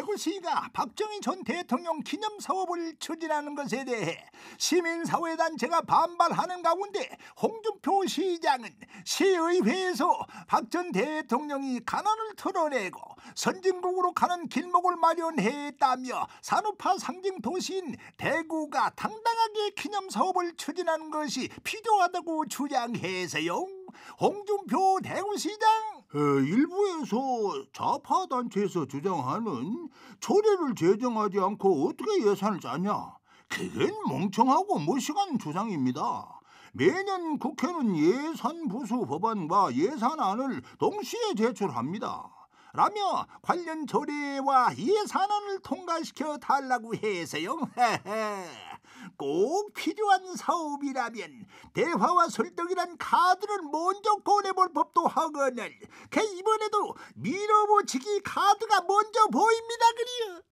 대구시가 박정희 전 대통령 기념사업을 추진하는 것에 대해 시민사회단체가 반발하는 가운데 홍준표 시장은 시의회에서 박 전 대통령이 가난을 털어내고 선진국으로 가는 길목을 마련했다며 산업화 상징 도시인 대구가 당당하게 기념사업을 추진하는 것이 필요하다고 주장해서요. 홍준표 대구시장 일부에서 좌파 단체에서 주장하는 초래를 제정하지 않고 어떻게 예산을 짜냐? 그건 멍청하고 무식한 주장입니다. 매년 국회는 예산 부수 법안과 예산안을 동시에 제출합니다. 라며 관련 조례와 예산안을 통과시켜 달라고 해서요. 꼭 필요한 사업이라면 대화와 설득이란 카드를 먼저 꺼내볼 법도 허건을 그 이번에도 밀어붙이기 카드가 먼저 보입니다 그리요